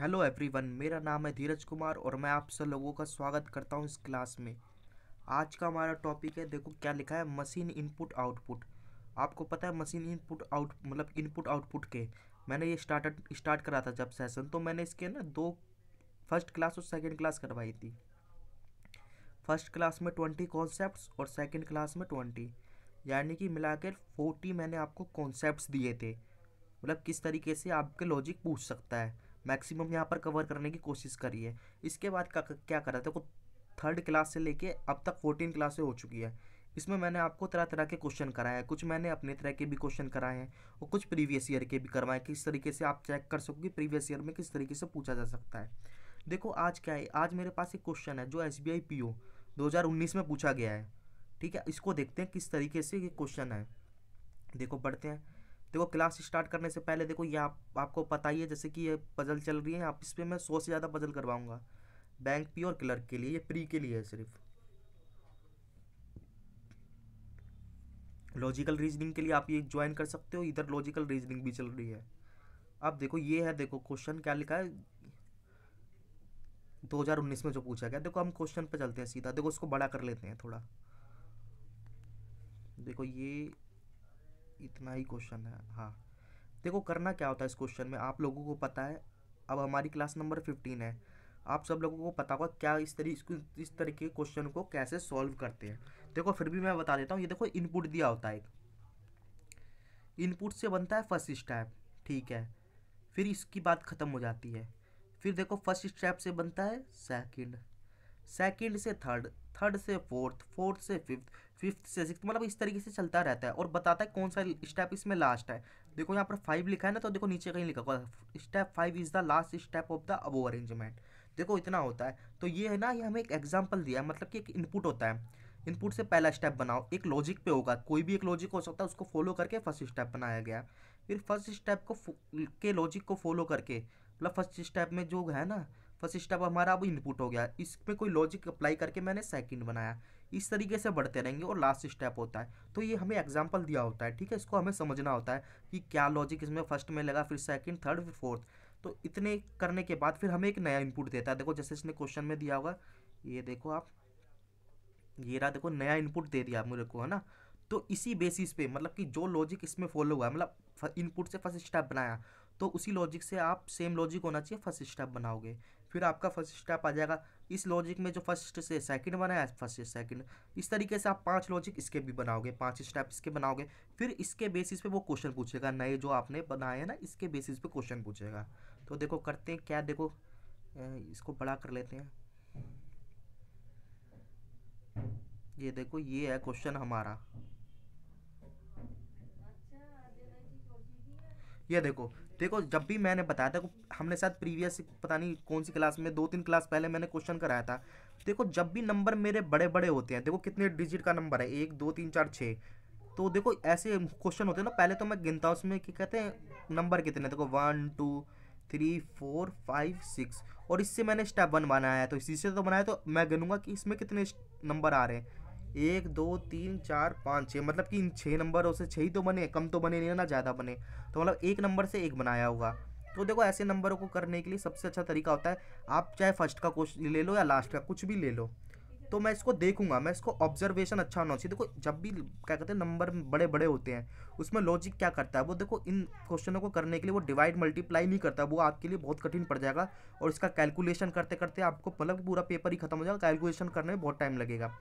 hello everyone मेरा नाम है धीरज कुमार और मैं आप सब लोगों का स्वागत करता हूं इस क्लास में आज का हमारा टॉपिक है देखो क्या लिखा है मशीन इनपुट आउटपुट आपको पता है मशीन इनपुट आउट मतलब इनपुट आउटपुट के मैंने ये स्टार्ट स्टार्ट करा था जब सेशन तो मैंने इसके ना दो फर्स्ट क्लास और सेकेंड क्लास करवाई थी फर्स्ट क्लास में ट्वेंटी कॉन्सेप्ट और सेकेंड क्लास में ट्वेंटी यानी कि मिलाकर फोर्टी मैंने आपको कॉन्सेप्ट दिए थे मतलब किस तरीके से आपके लॉजिक पूछ सकता है मैक्सिमम यहाँ पर कवर करने की कोशिश करी है इसके बाद का, क्या करा देखो थर्ड क्लास से लेके अब तक फोर्टीन क्लासें हो चुकी है इसमें मैंने आपको तरह तरह के क्वेश्चन कराए हैं कुछ मैंने अपने तरह के भी क्वेश्चन कराए हैं और कुछ प्रीवियस ईयर के भी करवाए किस तरीके से आप चेक कर सकोगे प्रीवियस ईयर में किस तरीके से पूछा जा सकता है देखो आज क्या है आज मेरे पास एक क्वेश्चन है जो S B I P O दो हज़ार उन्नीस में पूछा गया है ठीक है इसको देखते हैं किस तरीके से ये क्वेश्चन है देखो पढ़ते हैं देखो क्लास स्टार्ट करने से पहले देखो यहाँ आपको पता ही है जैसे कि ये पजल चल रही है आप इस पर मैं सौ से ज़्यादा पजल करवाऊँगा बैंक पी और क्लर्क के लिए ये प्री के लिए है सिर्फ लॉजिकल रीजनिंग के लिए आप ये ज्वाइन कर सकते हो इधर लॉजिकल रीजनिंग भी चल रही है अब देखो ये है देखो क्वेश्चन क्या लिखा है 2019 में जो पूछा गया देखो हम क्वेश्चन पे चलते हैं सीधा देखो उसको बड़ा कर लेते हैं थोड़ा देखो ये इतना ही क्वेश्चन है हाँ देखो करना क्या होता है इस क्वेश्चन में आप लोगों को पता है अब हमारी क्लास नंबर फिफ्टीन है आप सब लोगों को पता होगा क्या इस तरीके इस तरीके के क्वेश्चन को कैसे सॉल्व करते हैं देखो फिर भी मैं बता देता हूँ ये देखो इनपुट दिया होता है एक इनपुट से बनता है फर्स्ट स्टेप ठीक है फिर इसकी बात ख़त्म हो जाती है फिर देखो फर्स्ट स्टेप से बनता है सेकंड सेकेंड से थर्ड थर्ड से फोर्थ फोर्थ से फिफ्थ फिफ्थ से सिक्स मतलब इस तरीके से चलता रहता है और बताता है कौन सा स्टेप इसमें लास्ट है देखो यहाँ पर फाइव लिखा है ना तो देखो नीचे कहीं लिखा होगा step five is the last step of the above arrangement देखो इतना होता है तो ये है ना ये हमें एक एग्जाम्पल दिया है मतलब कि एक इनपुट होता है इनपुट से पहला स्टेप बनाओ एक लॉजिक पे होगा कोई भी एक लॉजिक हो सकता है उसको फॉलो करके फर्स्ट स्टेप बनाया गया फिर फर्स्ट स्टेप को के लॉजिक को फॉलो करके मतलब फर्स्ट स्टेप में जो है ना फर्स्ट स्टेप हमारा अब इनपुट हो गया इसमें कोई लॉजिक अप्लाई करके मैंने सेकंड बनाया इस तरीके से बढ़ते रहेंगे और लास्ट स्टेप होता है तो ये हमें एग्जाम्पल दिया होता है ठीक है इसको हमें समझना होता है कि क्या लॉजिक इसमें फर्स्ट में लगा फिर सेकंड थर्ड फिर फोर्थ तो इतने करने के बाद फिर हमें एक नया इनपुट देता है देखो जैसे इसने क्वेश्चन में दिया होगा ये देखो आप ये रहा देखो नया इनपुट दे दिया मुझे को है ना तो इसी बेसिस पे मतलब कि जो लॉजिक इसमें फॉलो हुआ मतलब इनपुट से फर्स्ट स्टेप बनाया तो उसी लॉजिक से आप सेम लॉजिक होना चाहिए फर्स्ट स्टेप बनाओगे फिर आपका फर्स्ट स्टेप आ जाएगा इस लॉजिक में जो फर्स्ट से सेकंड बनाया फर्स्ट से सेकंड इस तरीके से आप पांच लॉजिक इसके भी बनाओगे पांच स्टेप इसके बनाओगे फिर इसके बेसिस पे वो क्वेश्चन पूछेगा नए जो आपने बनाए ना इसके बेसिस पे क्वेश्चन पूछेगा तो देखो करते हैं क्या देखो इसको बड़ा कर लेते हैं ये देखो ये है क्वेश्चन हमारा ये देखो देखो जब भी मैंने बताया था हमने शायद प्रीवियस पता नहीं कौन सी क्लास में दो तीन क्लास पहले मैंने क्वेश्चन कराया था देखो जब भी नंबर मेरे बड़े बड़े होते हैं देखो कितने डिजिट का नंबर है एक दो तीन चार छः तो देखो ऐसे क्वेश्चन होते हैं ना पहले तो मैं गिनता हूँ उसमें कि कहते हैं नंबर कितने देखो one two three four five six और इससे मैंने स्टेप वन बनाया है तो इसी से तो बनाया तो मैं गिनूंगा कि इसमें कितने नंबर आ रहे हैं एक दो तीन चार पाँच छः मतलब कि इन छः नंबरों से छः ही तो बने कम तो बने नहीं ना ज़्यादा बने तो मतलब एक नंबर से एक बनाया होगा तो देखो ऐसे नंबरों को करने के लिए सबसे अच्छा तरीका होता है आप चाहे फर्स्ट का क्वेश्चन ले लो या लास्ट का कुछ भी ले लो तो मैं इसको देखूंगा मैं इसको ऑब्जर्वेशन अच्छा होना चाहिए देखो जब भी क्या कहते हैं नंबर बड़े बड़े होते हैं उसमें लॉजिक क्या करता है वो देखो इन क्वेश्चनों को करने के लिए वो डिवाइड मल्टीप्लाई नहीं करता वो आपके लिए बहुत कठिन पड़ जाएगा और इसका कैलकुलेशन करते करते आपको मतलब पूरा पेपर ही खत्म हो जाएगा कैलकुलेशन करने में बहुत टाइम लगेगा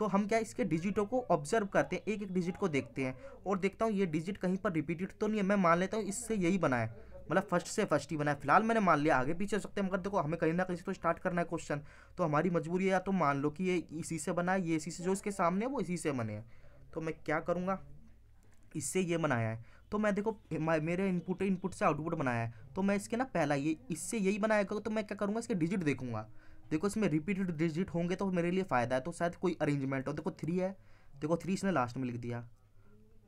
तो हम क्या इसके डिजिटों को ऑब्जर्व करते हैं एक एक डिजिट को देखते हैं और देखता हूँ ये डिजिट कहीं पर रिपीटेड तो नहीं है मैं मान लेता हूँ इससे यही बनाए मतलब फर्स्ट से फर्स्ट ही बनाए फिलहाल मैंने मान लिया आगे पीछे हो सकते हैं मगर देखो हमें कहीं ना कहीं तो स्टार्ट करना है क्वेश्चन तो हमारी मजबूरी है या तो मान लो कि ये इसी से बनाए ये इसी से जो इसके सामने है वो इसी से बने हैं तो मैं क्या करूँगा इससे ये बनाया है तो मैं देखो मेरे इनपुट इनपुट से आउटपुट बनाया है तो मैं इसके ना पहला ये इससे यही बनाया करूँ तो मैं क्या करूँगा इसके डिजिट देखूँगा देखो इसमें रिपीटेड डिजिट होंगे तो मेरे लिए फ़ायदा है तो शायद कोई अरेंजमेंट हो देखो थ्री है देखो थ्री इसने लास्ट में लिख दिया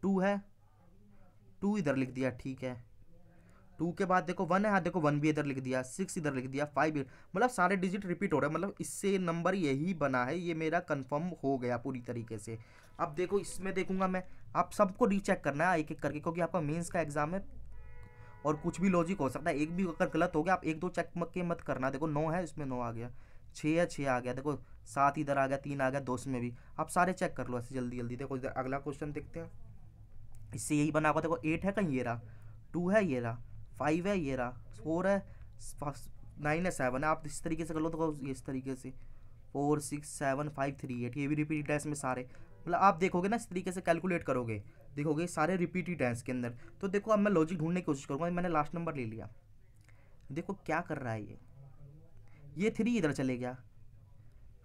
टू है टू इधर लिख दिया ठीक है टू के बाद देखो वन है हाँ देखो वन भी इधर लिख दिया सिक्स इधर लिख दिया फाइव मतलब सारे डिजिट रिपीट हो रहे हैं मतलब इससे नंबर यही बना है ये मेरा कंफर्म हो गया पूरी तरीके से अब देखो इसमें देखूंगा मैं आप सबको रीचेक करना है एक एक करके क्योंकि आपका मेंस का एग्जाम है और कुछ भी लॉजिक हो सकता है एक भी अगर गलत हो गया आप एक दो चेक के मत करना देखो नौ है इसमें नौ आ गया छः या छः आ गया देखो सात इधर आ गया तीन आ गया दो में भी आप सारे चेक कर लो ऐसे जल्दी जल्दी देखो इधर अगला क्वेश्चन देखते हैं इससे यही बना हुआ देखो एट है कहीं ये रहा टू है ये रहा फाइव है ये रहा फोर है नाइन है सेवन है आप इस तरीके से कर लो देखो इस तरीके से four six seven five three eight ये भी रिपीटेड है इसमें सारे मतलब आप देखोगे ना इस तरीके से कैलकुलेट करोगे देखोगे सारे रिपीटेड हैं इसके अंदर तो देखो अब मैं लॉजिक ढूंढने की कोशिश करूँगा मैंने लास्ट नंबर ले लिया देखो क्या कर रहा है ये ये थ्री इधर चले गया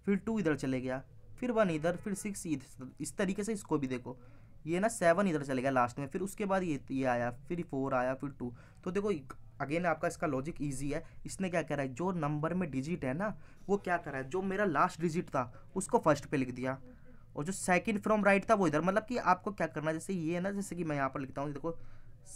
फिर टू इधर चले गया फिर वन इधर फिर सिक्स इधर इस तरीके से इसको भी देखो ये ना सेवन इधर चले गया लास्ट में फिर उसके बाद ये ये आया फिर फोर आया फिर टू तो देखो अगेन आपका इसका लॉजिक इजी है इसने क्या करा है जो नंबर में डिजिट है ना वो क्या करा है जो मेरा लास्ट डिजिट था उसको फर्स्ट पे लिख दिया और जो सेकंड फ्रॉम राइट था वो इधर मतलब कि आपको क्या करना है जैसे ये है ना जैसे कि मैं यहाँ पर लिखता हूँ देखो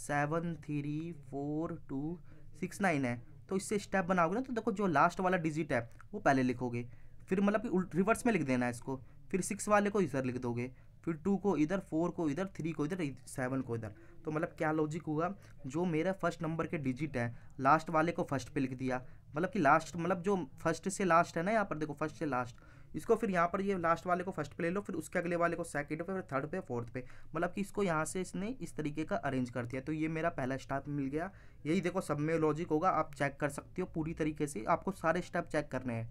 seven three four two six nine है तो इससे स्टेप बनाओगे ना तो देखो जो लास्ट वाला डिजिट है वो पहले लिखोगे फिर मतलब कि रिवर्स में लिख देना है इसको फिर सिक्स वाले को इधर लिख दोगे फिर टू को इधर फोर को इधर थ्री को इधर सेवन को इधर तो मतलब क्या लॉजिक हुआ जो मेरा फर्स्ट नंबर के डिजिट है लास्ट वाले को फर्स्ट पे लिख दिया मतलब कि लास्ट मतलब जो फर्स्ट से लास्ट है ना यहाँ पर देखो फर्स्ट से लास्ट इसको फिर यहाँ पर ये लास्ट वाले को फर्स्ट पे ले लो फिर उसके अगले वाले को सेकंड पे फिर थर्ड पे फोर्थ पे मतलब कि इसको यहाँ से इसने इस तरीके का अरेंज कर दिया तो ये मेरा पहला स्टेप मिल गया यही देखो सब में लॉजिक होगा आप चेक कर सकते हो पूरी तरीके से आपको सारे स्टेप चेक करने हैं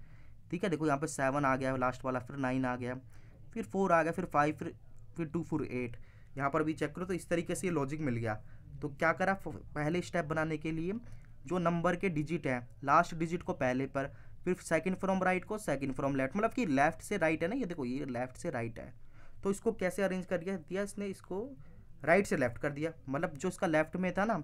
ठीक है देखो यहाँ पर सेवन आ गया लास्ट वाला फिर नाइन आ गया फिर फोर आ गया फिर फाइव फिर फिर टू फोर एट यहाँ पर भी चेक करो तो इस तरीके से ये लॉजिक मिल गया तो क्या करा पहले स्टेप बनाने के लिए जो नंबर के डिजिट हैं लास्ट डिजिट को पहले पर फिर सेकंड फ्रॉम राइट को सेकंड फ्रॉम लेफ्ट मतलब कि लेफ्ट से राइट है ना ये देखो ये लेफ्ट से राइट है तो इसको कैसे अरेंज कर दिया दिया इसने इसको राइट से लेफ्ट कर दिया मतलब जो इसका लेफ्ट में था ना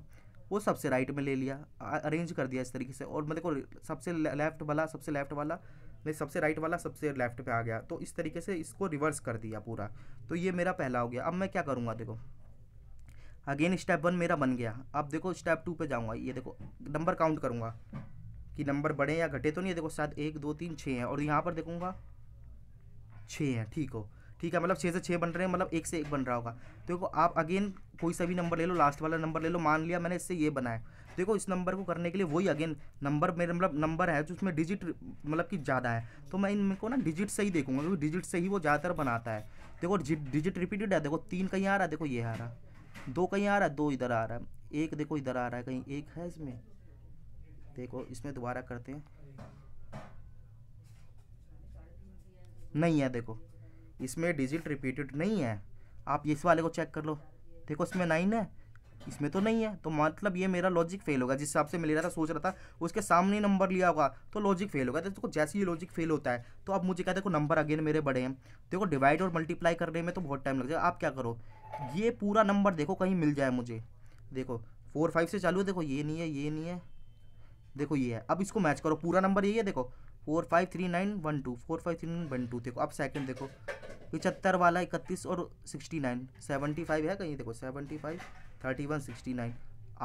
वो सबसे राइट में ले लिया अरेंज कर दिया इस तरीके से और मैं मतलब देखो सबसे लेफ्ट वाला सबसे लेफ्ट वाला मैं सबसे राइट वाला सबसे लेफ्ट पे आ गया तो इस तरीके से इसको रिवर्स कर दिया पूरा तो ये मेरा पहला हो गया अब मैं क्या करूँगा देखो अगेन स्टेप वन मेरा बन गया अब देखो स्टेप टू पे जाऊँगा ये देखो नंबर काउंट करूँगा कि नंबर बढ़े या घटे तो नहीं है देखो शायद एक दो तीन छः हैं और यहाँ पर देखूँगा छः हैं ठीक हो ठीक है मतलब छः से छः बन रहे हैं मतलब एक से एक बन रहा होगा देखो आप अगेन कोई सा भी नंबर ले लो लास्ट वाला नंबर ले लो मान लिया मैंने इससे ये बनाया देखो इस नंबर को करने के लिए वही अगेन नंबर मेरे मतलब नंबर है जो तो उसमें डिजिट मतलब कि ज़्यादा है तो मैं इनको ना डिजिट से ही देखूंगा क्योंकि डिजिट से ही वो ज़्यादातर बनाता है देखो डिजिट रिपीटेड है देखो तीन कहीं आ रहा है देखो ये आ रहा है दो कहीं आ रहा है दो इधर आ रहा है एक देखो इधर आ रहा है कहीं एक है इसमें देखो इसमें दोबारा करते हैं नहीं है देखो इसमें डिजिट रिपीटेड नहीं है आप इस वाले को चेक कर लो देखो इसमें नाइन है इसमें तो नहीं है तो मतलब ये मेरा लॉजिक फेल होगा जिस हिसाब से मिल रहा था सोच रहा था उसके सामने नंबर लिया होगा तो लॉजिक फेल होगा देखो जैसे ही लॉजिक फेल होता है तो आप मुझे कहते देखो नंबर अगेन मेरे बड़े हैं देखो डिवाइड और मल्टीप्लाई करने में तो बहुत टाइम लग जाएगा आप क्या करो ये पूरा नंबर देखो कहीं मिल जाए मुझे देखो फोर फाइव से चालू है देखो ये नहीं है ये नहीं है देखो ये है अब इसको मैच करो पूरा नंबर यही है देखो four five three nine one two four five three nine one two देखो अब सेकंड देखो पिचहत्तर वाला इकतीस और सिक्सटी नाइन सेवेंटी फाइव है कहीं देखो seventy five thirty one sixty nine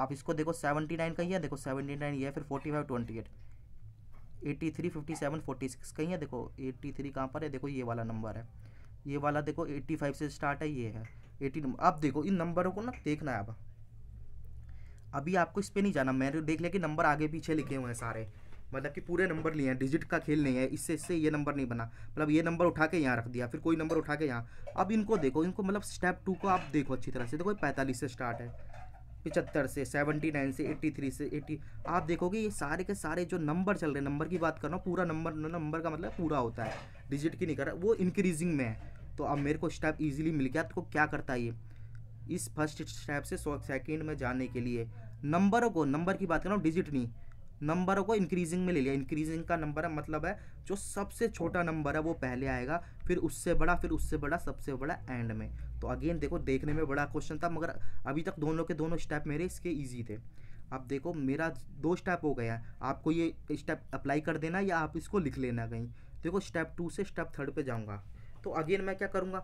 आप इसको देखो सेवेंटी नाइन कहीं है देखो सेवेंटी नाइन ये है फिर forty five twenty eight eighty three fifty seven forty six कहीं है देखो एट्टी थ्री कहाँ पर है देखो ये वाला नंबर है ये वाला देखो एट्टी फाइव से स्टार्ट है ये है एटी नंबर अब देखो इन नंबरों को ना देखना है अब अभी आपको इस पर नहीं जाना मैंने देख लिया कि नंबर आगे पीछे लिखे हुए हैं सारे मतलब कि पूरे नंबर लिए हैं डिजिट का खेल नहीं है इससे इससे ये नंबर नहीं बना मतलब ये नंबर उठा के यहाँ रख दिया फिर कोई नंबर उठा के यहाँ अब इनको देखो इनको मतलब स्टेप टू को आप देखो अच्छी तरह से देखो पैंतालीस से स्टार्ट है पिचहत्तर से सेवेंटी नाइन से एट्टी थ्री से एट्टी आप देखोगे ये सारे के सारे जो नंबर चल रहे हैं नंबर की बात कर रहा हूँ पूरा नंबर नंबर का मतलब पूरा होता है डिजिट की नहीं कर रहा वो इंक्रीजिंग में है तो अब मेरे को स्टेप ईजिली मिल गया तो क्या करता है ये इस फर्स्ट स्टेप से सेकेंड में जाने के लिए नंबरों को नंबर की बात कर रहा हूँ डिजिट नहीं नंबरों को इंक्रीजिंग में ले लिया इंक्रीजिंग का नंबर है मतलब है जो सबसे छोटा नंबर है वो पहले आएगा फिर उससे बड़ा फिर उससे बड़ा सबसे बड़ा एंड में तो अगेन देखो देखने में बड़ा क्वेश्चन था मगर अभी तक दोनों के दोनों स्टेप मेरे इसके ईजी थे अब देखो मेरा दो स्टेप हो गया आपको ये स्टेप अप्लाई कर देना या आप इसको लिख लेना कहीं देखो स्टेप टू से स्टेप थर्ड पर जाऊँगा तो अगेन मैं क्या करूँगा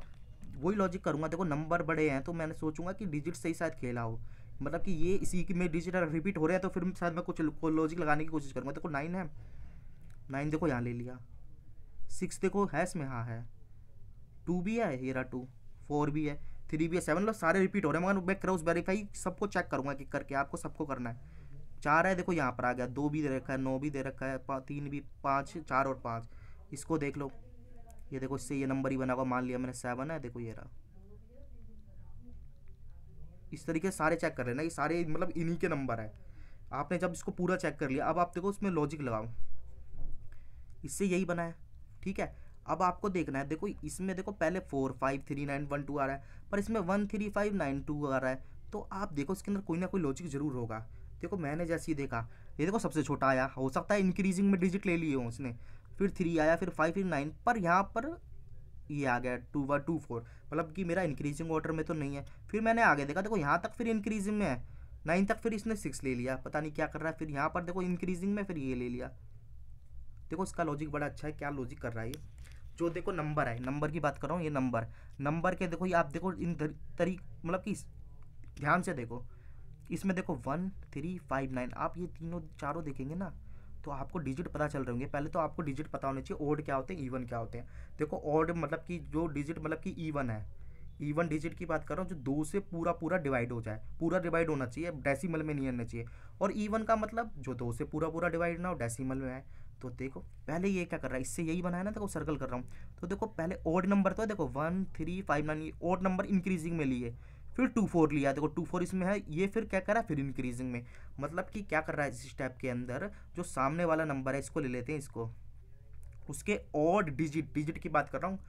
वही लॉजिक करूँगा देखो नंबर बड़े हैं तो मैंने सोचूंगा कि डिजिट से ही शायद खेला हो मतलब कि ये इसी की में डिजिट रिपीट हो रहे हैं तो फिर शायद मैं कुछ लॉजिक लगाने की कोशिश करूँगा देखो नाइन है नाइन देखो यहाँ ले लिया सिक्स देखो हैश में हाँ है टू भी है हेरा टू फोर भी है थ्री भी है सेवन मतलब सारे रिपीट हो रहे हैं मगर मैं क्रॉस वेरीफाई सबको चेक करूँगा कि करके आपको सबको करना है चार है देखो यहाँ पर आ गया दो भी दे रखा है नौ भी दे रखा है तीन भी पाँच चार और पाँच इसको देख लो ये देखो इससे ये नंबर ही बना हुआ मान लिया मैंने सेवन है देखो ये रहा इस तरीके सारे चेक कर रहे ना ये सारे मतलब इन्हीं के नंबर है आपने जब इसको पूरा चेक कर लिया अब आप देखो उसमें लॉजिक लगाओ इससे यही बना है ठीक है अब आपको देखना है देखो इसमें देखो पहले four five three nine one two आ रहा है पर इसमें one three five nine two आ रहा है तो आप देखो इसके अंदर कोई ना कोई लॉजिक ज़रूर होगा देखो मैंने जैसे ही देखा ये देखो सबसे छोटा आया हो सकता है इंक्रीजिंग में डिजिट ले लिए हो उसने फिर थ्री आया फिर फाइव फिर नाइन पर यहाँ पर ये आ गया टू व टू फोर मतलब कि मेरा इंक्रीजिंग ऑर्डर में तो नहीं है फिर मैंने आगे देखा देखो यहाँ तक फिर इंक्रीजिंग में है नाइन तक फिर इसने सिक्स ले लिया पता नहीं क्या कर रहा है फिर यहाँ पर देखो इंक्रीजिंग में फिर ये ले लिया देखो इसका लॉजिक बड़ा अच्छा है क्या लॉजिक कर रहा है ये जो देखो नंबर है नंबर की बात कर रहा हूँ ये नंबर नंबर के देखो ये आप देखो इन तरी मतलब कि ध्यान से देखो इसमें देखो वन थ्री फाइव नाइन आप ये तीनों चारों देखेंगे ना तो आपको डिजिट पता चल रहे होंगे पहले तो आपको डिजिट पता होना चाहिए ओड क्या होते हैं ईवन क्या होते हैं देखो ओड मतलब कि जो डिजिट मतलब कि ईवन है ईवन डिजिट की बात कर रहा हूँ जो दो से पूरा पूरा डिवाइड हो जाए पूरा डिवाइड होना चाहिए डेसीमल में नहीं होना चाहिए और ईवन का मतलब जो दो से पूरा पूरा डिवाइड ना हो डेसीमल में आए तो देखो पहले ये क्या कर रहा है इससे यही बनाया ना देखो सर्कल कर रहा हूँ तो देखो पहले ओड नंबर तो देखो one three five nine odd number increasing में लिए फिर टू फोर लिया देखो टू फोर इसमें है ये फिर क्या कर रहा है फिर इंक्रीजिंग में मतलब कि क्या कर रहा है इस टाइप के अंदर जो सामने वाला नंबर है इसको ले लेते हैं इसको उसके ऑड डिजिट डिजिट की बात कर रहा हूँ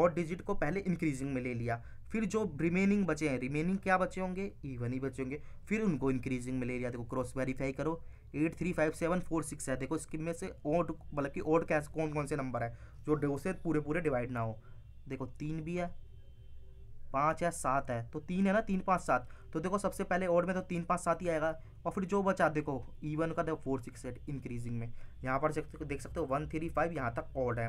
और डिजिट को पहले इंक्रीजिंग में ले लिया फिर जो रिमेनिंग बचे हैं रिमेनिंग क्या बचे होंगे इवन ही बचे होंगे फिर उनको इंक्रीजिंग में ले लिया देखो क्रॉस वेरीफाई करो eight three five seven four six है देखो इसके में से ओड मतलब कि ओड कैसे कौन कौन से नंबर है जो दो से पूरे पूरे डिवाइड ना हो देखो तीन भी है पाँच या सात है तो तीन है ना तीन पाँच सात तो देखो सबसे पहले ओड में तो तीन पाँच सात ही आएगा और फिर जो बचा देखो ईवन का देखो फोर सिक्स एट इंक्रीजिंग में यहाँ पर देख सकते हो वन थ्री फाइव यहाँ तक ऑड है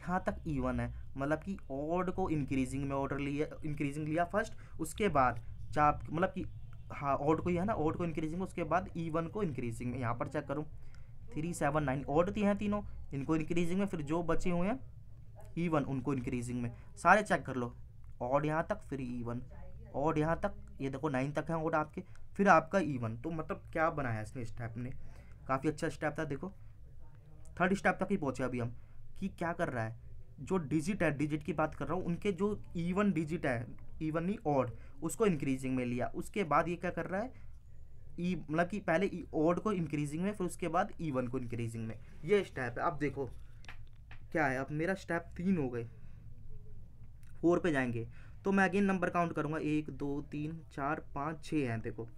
यहाँ तक ईवन है मतलब कि ऑड को इंक्रीजिंग में ऑर्डर लिया इंक्रीजिंग लिया फर्स्ट उसके बाद चाप मतलब कि हाँ ऑड को ही है ना ऑड को इंक्रीजिंग उसके बाद ईवन को इंक्रीजिंग में यहाँ पर चेक करूँ थ्री सेवन नाइन ऑड थी हैं तीनों इनको इंक्रीजिंग में फिर जो बचे हुए हैं ईवन उनको इंक्रीजिंग में सारे चेक कर लो और यहाँ तक फिर ईवन e और यहाँ तक ये देखो नाइन तक है और आपके फिर आपका ईवन e तो मतलब क्या बनाया इसने स्टेप ने काफ़ी अच्छा स्टेप था देखो थर्ड स्टेप तक ही पहुँचे अभी हम कि क्या कर रहा है जो डिजिट है डिजिट की बात कर रहा हूँ उनके जो ईवन e डिजिट है ईवन ही ऑड उसको इंक्रीजिंग में लिया उसके बाद ये क्या कर रहा है ई मतलब कि पहले ऑड को इंक्रीजिंग में फिर उसके बाद ईवन को इंक्रीजिंग में ये स्टेप है अब देखो क्या है अब मेरा स्टेप तीन हो गए फोर पे जाएंगे तो मैं अगेन नंबर काउंट करूँगा एक दो तीन चार पाँच छः हैं देखो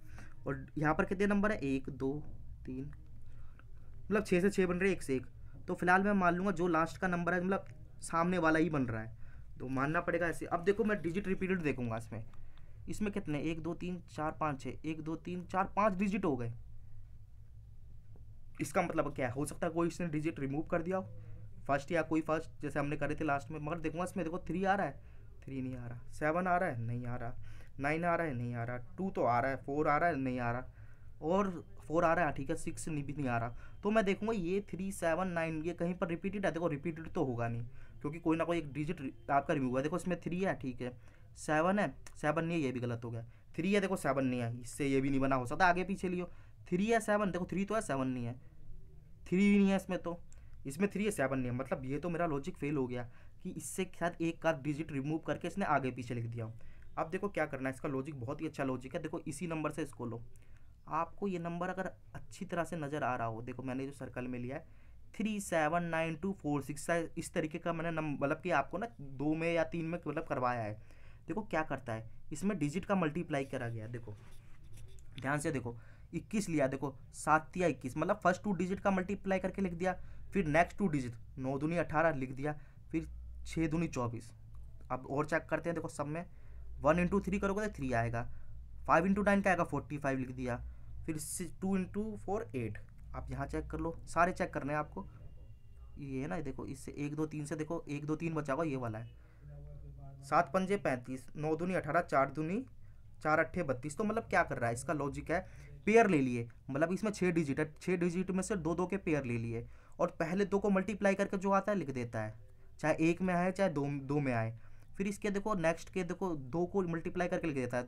और यहाँ पर कितने नंबर है एक दो तीन मतलब छः से छः बन रहे हैं एक से एक तो फिलहाल मैं मान लूँगा जो लास्ट का नंबर है मतलब सामने वाला ही बन रहा है तो मानना पड़ेगा ऐसे अब देखो मैं डिजिट रिपीटेड देखूंगा इसमें इसमें कितने एक दो तीन चार पाँच छः एक दो तीन चार पाँच डिजिट हो गए इसका मतलब क्या है हो सकता है कोई इसने डिजिट रिमूव कर दिया हो फर्स्ट या कोई फर्स्ट जैसे हमने करे थे लास्ट में मगर देखूंगा इसमें देखो थ्री आ रहा है थ्री नहीं आ रहा सेवन आ रहा है नहीं आ रहा नाइन आ रहा है नहीं आ रहा टू तो आ रहा है फोर आ रहा है नहीं आ रहा और फोर आ रहा है ठीक है सिक्स नहीं भी नहीं आ रहा तो मैं देखूंगा ये थ्री सेवन नाइन ये कहीं पर रिपीटेड है देखो रिपीटेड तो होगा नहीं क्योंकि कोई ना कोई एक डिजिट आपका रिमूव है देखो इसमें थ्री है ठीक है सेवन है सेवन नहीं है ये भी गलत हो गया थ्री है देखो सेवन नहीं है इससे ये भी नहीं बना हो सकता आगे पीछे लियो थ्री है सेवन देखो थ्री तो है सेवन नहीं है थ्री भी नहीं है इसमें तो इसमें थ्री है सेवन नहीं है मतलब ये तो मेरा लॉजिक फेल हो गया कि इससे शायद एक का डिजिट रिमूव करके इसने आगे पीछे लिख दिया अब देखो क्या करना है इसका लॉजिक बहुत ही अच्छा लॉजिक है देखो इसी नंबर से इसको लो आपको ये नंबर अगर अच्छी तरह से नज़र आ रहा हो देखो मैंने जो सर्कल में लिया है three seven nine two four six इस तरीके का मैंने मतलब कि आपको ना दो में या तीन में मतलब करवाया है देखो क्या करता है इसमें डिजिट का मल्टीप्लाई करा गया देखो ध्यान से देखो इक्कीस लिया देखो सात या इक्कीस मतलब फर्स्ट टू डिजिट का मल्टीप्लाई करके लिख दिया फिर नेक्स्ट टू डिजिट नौ दुनिया अठारह लिख दिया फिर छः दूनी चौबीस अब और चेक करते हैं देखो सब में वन इंटू थ्री करोगे तो थ्री आएगा फाइव इंटू नाइन क्या आएगा फोर्टी फाइव लिख दिया फिर टू इंटू फोर एट आप यहाँ चेक कर लो सारे चेक करने हैं आपको ये है ना देखो इससे एक दो तीन से देखो एक दो तीन बचा हुआ ये वाला है सात पंजे पैंतीस नौ दूनी अठारह चार दूनी चार अट्ठे बत्तीस तो मतलब क्या कर रहा है इसका लॉजिक है पेयर ले लिए मतलब इसमें छः डिजिट है छः डिजिट में से दो दो के पेयर ले लिए और पहले दो को मल्टीप्लाई करके जो आता है लिख देता है चाहे एक में आए चाहे दो दो में आए फिर इसके देखो नेक्स्ट के देखो दो को मल्टीप्लाई करके लिख देता है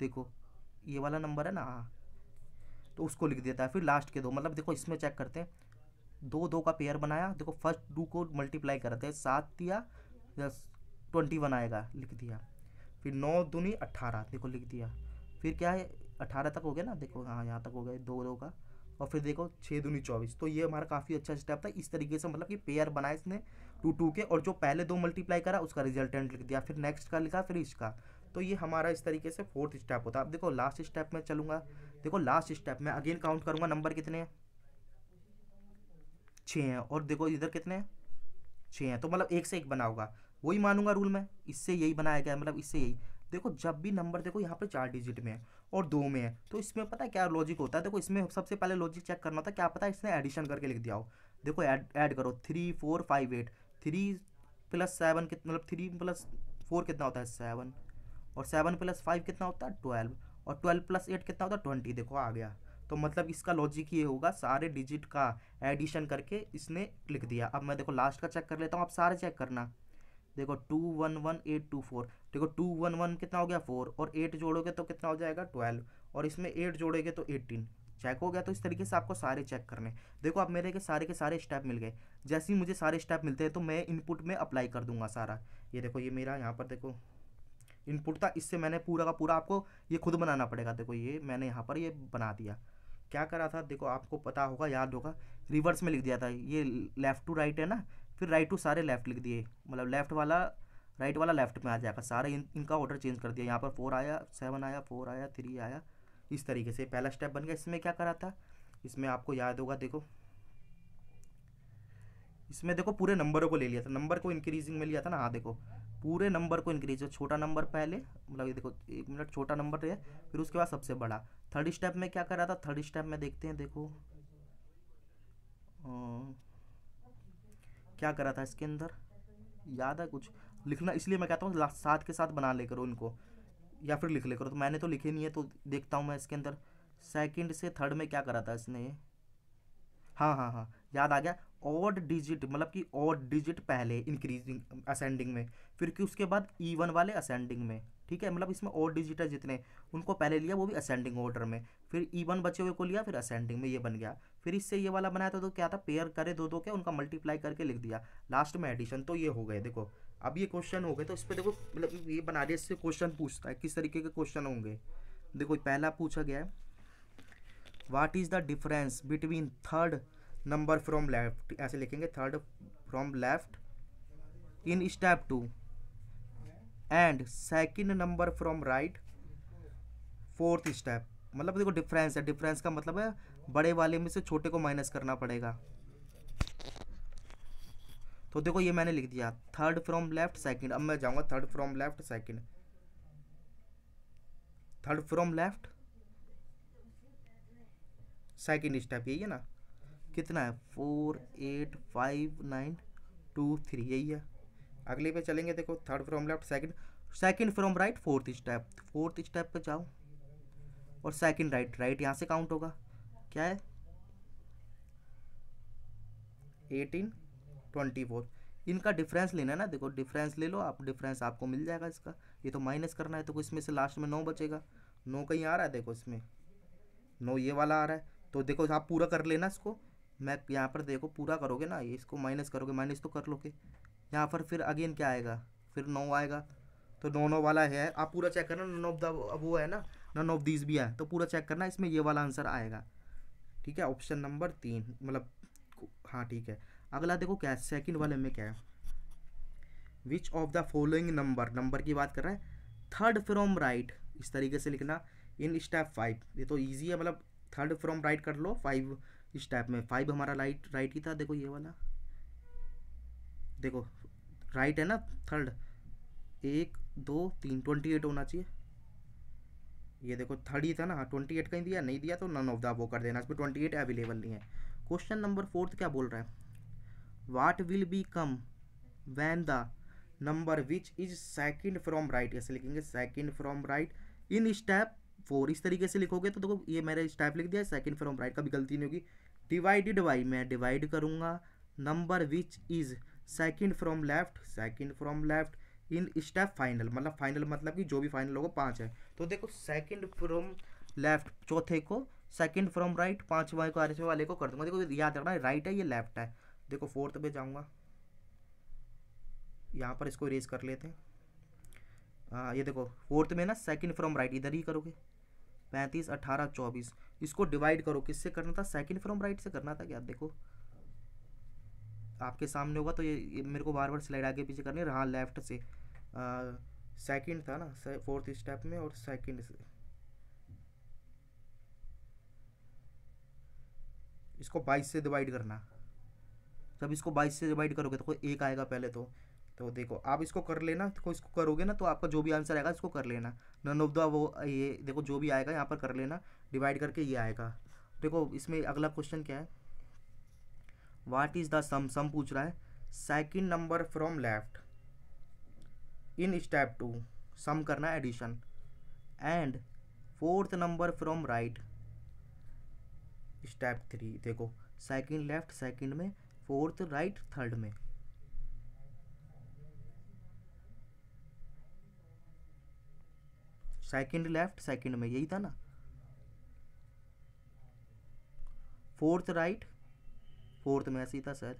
देखो ये वाला नंबर है ना हाँ तो उसको लिख देता है फिर लास्ट के दो मतलब देखो इसमें चेक करते हैं दो दो का पेयर बनाया देखो फर्स्ट टू को मल्टीप्लाई करते हैं सात दिया दस ट्वेंटी वन आएगा लिख दिया फिर नौ दूनी अट्ठारह देखो लिख दिया फिर क्या है अट्ठारह तक हो गया ना देखो हाँ यहाँ तक हो गया दो दो का और फिर देखो छः दूनी चौबीस तो ये हमारा काफ़ी अच्छा स्टेप था इस तरीके से मतलब कि पेयर बनाए इसने टू टू के और जो पहले दो मल्टीप्लाई करा उसका रिजल्टेंट लिख दिया फिर नेक्स्ट का लिखा फिर इसका तो ये हमारा इस तरीके से फोर्थ स्टेप होता है अब देखो लास्ट स्टेप में चलूंगा देखो लास्ट स्टेप में अगेन काउंट करूंगा नंबर कितने हैं छः हैं और देखो इधर कितने हैं छः हैं तो मतलब एक से एक बना होगा वही मानूंगा रूल में इससे यही बनाया गया मतलब इससे यही देखो जब भी नंबर देखो यहाँ पर चार डिजिट में है और दो में है तो इसमें पता है क्या लॉजिक होता है देखो इसमें सबसे पहले लॉजिक चेक करना होता है क्या पता है इसने एडिशन करके लिख दिया हो देखो ऐड करो three four five eight three plus seven कितना मतलब थ्री प्लस फोर कितना होता है सेवन और सेवन प्लस फाइव कितना होता है ट्वेल्व और ट्वेल्व प्लस एट कितना होता है ट्वेंटी देखो आ गया तो मतलब इसका लॉजिक ये होगा सारे डिजिट का एडिशन करके इसने लिख दिया अब मैं देखो लास्ट का चेक कर लेता हूँ आप सारे चेक करना देखो two one one eight two four देखो टू वन वन कितना हो गया फोर और एट जोड़ोगे तो कितना हो जाएगा ट्वेल्व और इसमें एट जोड़ेंगे तो एटीन चेक हो गया तो इस तरीके से आपको सारे चेक करने देखो अब मेरे के सारे के सारे स्टेप मिल गए जैसे ही मुझे सारे स्टेप मिलते हैं तो मैं इनपुट में अप्लाई कर दूंगा सारा ये देखो ये मेरा यहाँ पर देखो इनपुट था इससे मैंने पूरा का पूरा आपको ये खुद बनाना पड़ेगा देखो ये मैंने यहाँ पर ये बना दिया क्या करा था देखो आपको पता होगा याद होगा रिवर्स में लिख दिया था ये लेफ़्ट टू राइट है ना फिर राइट टू सारे लेफ़्ट लिख दिए मतलब लेफ़्ट वाला राइट वाला लेफ़्ट में आ जाएगा सारे इन, इनका ऑर्डर चेंज कर दिया यहाँ पर फोर आया सेवन आया फोर आया थ्री आया इस तरीके से पहला स्टेप बन गया इसमें क्या करा था इसमें आपको याद होगा देखो इसमें देखो पूरे नंबरों को ले लिया था नंबर को इंक्रीजिंग में लिया था ना हाँ देखो पूरे नंबर को इंक्रीज छोटा नंबर पहले मतलब देखो एक मिनट छोटा नंबर रहे तो फिर उसके बाद सबसे बड़ा थर्ड स्टेप में क्या कर रहा था थर्ड स्टेप में देखते हैं देखो आ, क्या करा था इसके अंदर याद है कुछ लिखना इसलिए मैं कहता हूँ साथ के साथ बना ले करो इनको या फिर लिख ले करो तो मैंने तो लिखे नहीं है तो देखता हूँ मैं इसके अंदर सेकंड से थर्ड में क्या करा था इसने हाँ हाँ हाँ याद आ गया ऑड डिजिट मतलब कि ऑड डिजिट पहले इंक्रीजिंग असेंडिंग में फिर कि उसके बाद ईवन वाले असेंडिंग में ठीक है मतलब इसमें ऑड डिजिट है जितने उनको पहले लिया वो भी असेंडिंग ऑर्डर में फिर ईवन बचे हुए को लिया फिर असेंडिंग में ये बन गया फिर इससे ये वाला बनाया था तो क्या था पेयर करे दो दो के उनका मल्टीप्लाई करके लिख दिया लास्ट में एडिशन तो ये हो गए देखो अब ये क्वेश्चन हो गए तो इस पर देखो मतलब ये बना रही इससे क्वेश्चन पूछता है किस तरीके के क्वेश्चन होंगे देखो पहला पूछा गया है what is the difference between third number from left ऐसे लिखेंगे third from left in step two and second number from right fourth step मतलब देखो डिफरेंस है डिफरेंस का मतलब है बड़े वाले में से छोटे को माइनस करना पड़ेगा तो देखो ये मैंने लिख दिया थर्ड फ्रॉम लेफ्ट सेकंड अब मैं जाऊँगा third from left second third from left second step यही है ना कितना है four eight five nine two three यही है अगले पे चलेंगे देखो third from left second second from right fourth step fourth step पे जाओ और सेकंड राइट राइट यहाँ से काउंट होगा क्या है एटीन ट्वेंटी फोर इनका डिफरेंस लेना है ना देखो डिफरेंस ले लो आप डिफरेंस आपको मिल जाएगा इसका ये तो माइनस करना है तो इसमें से लास्ट में नौ बचेगा नौ कहीं आ रहा है देखो इसमें नौ ये वाला आ रहा है तो देखो आप पूरा कर लेना इसको मैं यहाँ पर देखो पूरा करोगे ना ये इसको माइनस करोगे माइनस तो कर लोगे यहाँ पर फिर अगेन क्या आएगा फिर नौ आएगा तो नौ नौ वाला है आप पूरा चेक करना नन ऑफ द वो है ना नन ऑफ दीज भी है तो पूरा चेक करना इसमें ये वाला आंसर आएगा ठीक है ऑप्शन नंबर तीन मतलब हाँ ठीक है अगला देखो क्या है सेकेंड वाले में क्या है which of the following number number की बात कर रहा है थर्ड फ्रॉम राइट इस तरीके से लिखना इन स्टेप फाइव ये तो ईजी है मतलब थर्ड फ्रॉम राइट कर लो फाइव स्टेप में फाइव हमारा राइट राइट ही था देखो ये वाला देखो राइट है ना थर्ड एक दो तीन ट्वेंटी एट होना चाहिए ये देखो थर्ड ही था ना ट्वेंटी एट कहीं दिया नहीं दिया तो नन ऑफ द वो कर देना इसमें ट्वेंटी एट अवेलेबल नहीं है क्वेश्चन नंबर फोर्थ क्या बोल रहा है what will become when the number which is second from right ऐसे लिखेंगे second from right in step four इस तरीके से लिखोगे तो देखो ये मैंने स्टेप लिख दिया सेकेंड फ्रॉम राइट कभी गलती नहीं होगी डिवाइडेड बाई मैं डिवाइड करूंगा number which is second from left second from left in step final मतलब फाइनल मतलब कि जो भी फाइनल होगा पाँच है तो देखो सेकेंड फ्रॉम लेफ्ट चौथे को सेकेंड फ्रॉम राइट पाँचवा को आठवें वाले को कर दूंगा देखो याद रखना राइट है ये लेफ्ट है देखो फोर्थ पे जाऊँगा यहाँ पर इसको रेज कर लेते हैं ये देखो फोर्थ में ना सेकंड फ्रॉम राइट इधर ही करोगे पैंतीस अट्ठारह चौबीस इसको डिवाइड करो किससे करना था सेकंड फ्रॉम राइट से करना था क्या देखो आपके सामने होगा तो ये, ये मेरे को बार बार स्लाइड आगे पीछे करनी रहा लेफ्ट से सेकंड था ना फोर्थ स्टेप में और सेकंड से इसको बाईस से डिवाइड करना जब इसको बाईस से डिवाइड करोगे तो एक आएगा पहले तो तो देखो आप इसको कर लेना तो इसको करोगे ना तो आपका जो भी आंसर आएगा इसको कर लेना नन ऑफ द वो ये देखो जो भी आएगा यहाँ पर कर लेना डिवाइड करके ये आएगा देखो इसमें अगला क्वेश्चन क्या है वाट इज़ द सम सम पूछ रहा है second number from left in step two sum करना addition and fourth number from right step three देखो सेकंड लेफ्ट सेकंड में फोर्थ राइट थर्ड में सेकंड लेफ्ट सेकंड में यही था ना फोर्थ राइट फोर्थ में ऐसे ही था सर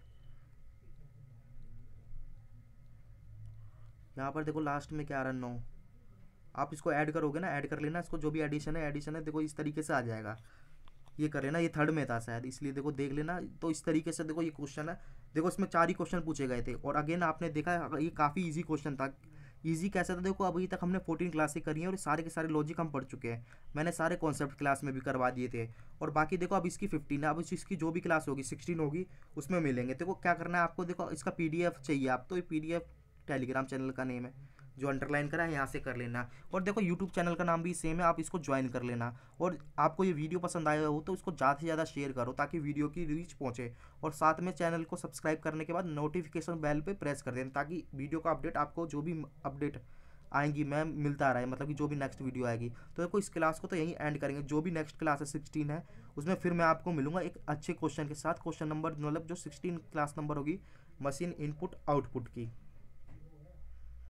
यहाँ पर देखो लास्ट में क्या आ रहा है नौ आप इसको ऐड करोगे ना ऐड कर लेना इसको जो भी एडिशन है एडिशन है देखो इस तरीके से आ जाएगा ये करें ना ये थर्ड में था शायद इसलिए देखो देख लेना तो इस तरीके से देखो ये क्वेश्चन है देखो इसमें चार ही क्वेश्चन पूछे गए थे और अगेन आपने देखा ये काफ़ी ईजी क्वेश्चन था ईजी कैसा था देखो अभी तक हमने फोर्टीन क्लासें करी हैं और सारे के सारे लॉजिक हम पढ़ चुके हैं मैंने सारे कॉन्सेप्ट क्लास में भी करवा दिए थे और बाकी देखो अब इसकी फिफ्टीन है अब इसकी जो भी क्लास होगी सिक्सटीन होगी उसमें मिलेंगे देखो क्या करना है आपको देखो इसका पी चाहिए आप तो ये पी टेलीग्राम चैनल का नेम है जो अंडरलाइन करा है यहाँ से कर लेना और देखो यूट्यूब चैनल का नाम भी सेम है आप इसको ज्वाइन कर लेना और आपको ये वीडियो पसंद आया हो तो इसको ज़्यादा से ज़्यादा शेयर करो ताकि वीडियो की रीच पहुँचे और साथ में चैनल को सब्सक्राइब करने के बाद नोटिफिकेशन बेल पर प्रेस कर देना ताकि वीडियो का अपडेट आपको जो भी अपडेट आएंगी मैम मिलता रहा है मतलब कि जो भी नेक्स्ट वीडियो आएगी तो देखो इस क्लास को तो यहीं एंड करेंगे जो भी नेक्स्ट क्लास है सिक्सटीन है उसमें फिर मैं आपको मिलूंगा एक अच्छे क्वेश्चन के साथ क्वेश्चन नंबर मतलब जो सिक्सटीन क्लास नंबर होगी मशीन इनपुट आउटपुट की